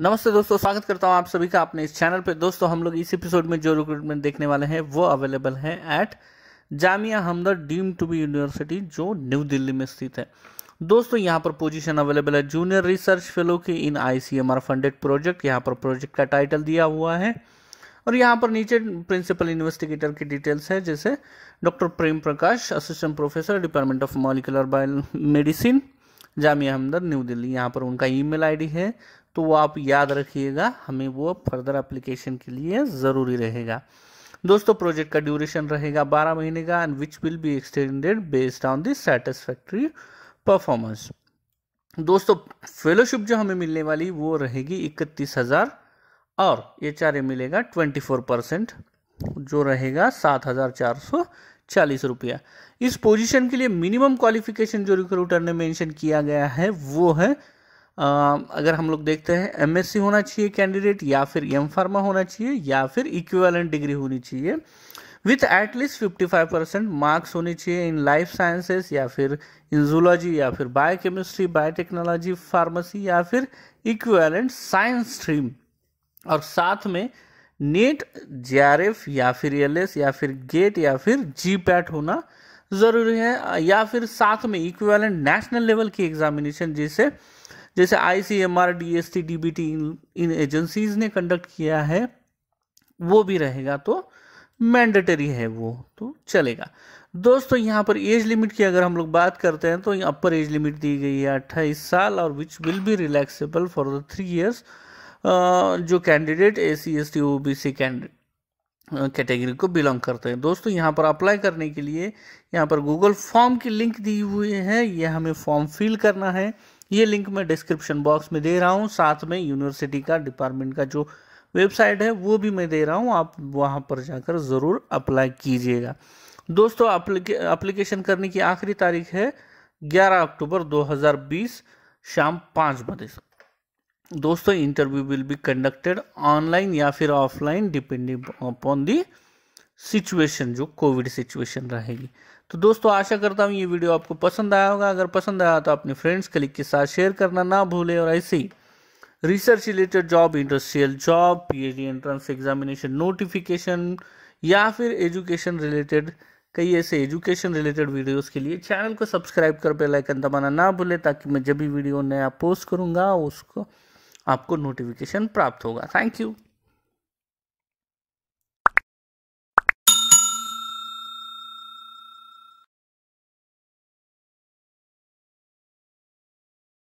नमस्ते दोस्तों स्वागत करता हूं आप सभी का अपने इस चैनल पे दोस्तों हम लोग इस एपिसोड में जो रिक्रूटमेंट देखने वाले हैं वो अवेलेबल है at Jamia Hamdard deemed to be university जो न्यू दिल्ली में स्थित है दोस्तों यहाँ पर पोजीशन अवेलेबल है जूनियर रिसर्च फेलो की इन आई फंडेड प्रोजेक्ट यहाँ पर प्रोजेक्ट का टाइटल दिया हुआ है और यहाँ पर नीचे प्रिंसिपल इन्वेस्टिगेटर की डिटेल्स है जैसे doctor Prem Prakash assistant professor department of molecular biomedicine Jamia Hamdard New Delhi यहाँ पर उनका ईमेल आईडी है तो वो आप याद रखिएगा हमें वो फर्दर एप्लीकेशन के लिए ज़रूरी रहेगा दोस्तों प्रोजेक्ट का ड्यूरेशन रहेगा 12 महीने का and which will be extended based on this satisfactory performance दोस्तों फेलोशिप जो हमें मिलने वाली वो रहेगी इकतीस हज़ार और एच आर ए मिलेगा ट्वेंटी फोर परसेंट जो रहेगा सात हज़ार चार सौ चालीस रुपया इस पोजीशन के लिए मिनिमम क्वालिफिकेशन जो रिक्रूटर ने मेंशन किया गया है वो है अगर हम लोग देखते हैं एमएससी होना चाहिए कैंडिडेट या फिर एम फार्मा होना चाहिए या फिर इक्विवेलेंट डिग्री होनी चाहिए विथ एटलीस्ट 55 परसेंट मार्क्स होने चाहिए इन लाइफ साइंसेस या फिर इन जूलॉजी या फिर बायोकेमिस्ट्री बायोटेक्नोलॉजी फार्मेसी या फिर इक्विवेलेंट साइंस स्ट्रीम और साथ में नेट जे या फिर एल या फिर गेट या फिर जी होना ज़रूरी है या फिर साथ में इक्विवेलेंट नेशनल लेवल की एग्जामिनेशन जिसे जैसे I C M R D S T D B T इन एजेंसीज ने कंडक्ट किया है वो भी रहेगा तो मैंडेटरी है वो तो चलेगा दोस्तों यहाँ पर एज लिमिट की अगर हम लोग बात करते हैं तो अपर एज लिमिट दी गई है अट्ठाईस साल और which will be relaxable for the three years जो candidate S C S T O B C category को बिलोंग करते हैं दोस्तों यहाँ पर अप्लाई करने के लिए यहाँ पर गूगल फॉर्म की लिंक दी हुई है यह हमें फॉर्म फिल करना है ये लिंक मैं डिस्क्रिप्शन बॉक्स में दे रहा हूँ साथ में यूनिवर्सिटी का डिपार्टमेंट का जो वेबसाइट है वो भी मैं दे रहा हूँ आप वहाँ पर जाकर ज़रूर अप्लाई कीजिएगा दोस्तों अप्लीकेशन करने की आखिरी तारीख है 11 अक्टूबर 2020 शाम पाँच बजे दोस्तों interview will be conducted online या फिर offline depending upon the situation जो कोविड सिचुएशन रहेगी तो दोस्तों आशा करता हूँ ये वीडियो आपको पसंद आया होगा अगर पसंद आया तो अपने फ्रेंड्स कलीग के साथ शेयर करना ना भूलें और ऐसे ही research related job industrial job PhD entrance examination notification या फिर एजुकेशन रिलेटेड कई ऐसे एजुकेशन रिलेटेड वीडियोस के लिए चैनल को सब्सक्राइब कर पे लाइकन दबाना ना भूलें ताकि मैं जब भी वीडियो नया पोस्ट करूँगा उसको आपको नोटिफिकेशन प्राप्त होगा थैंक यू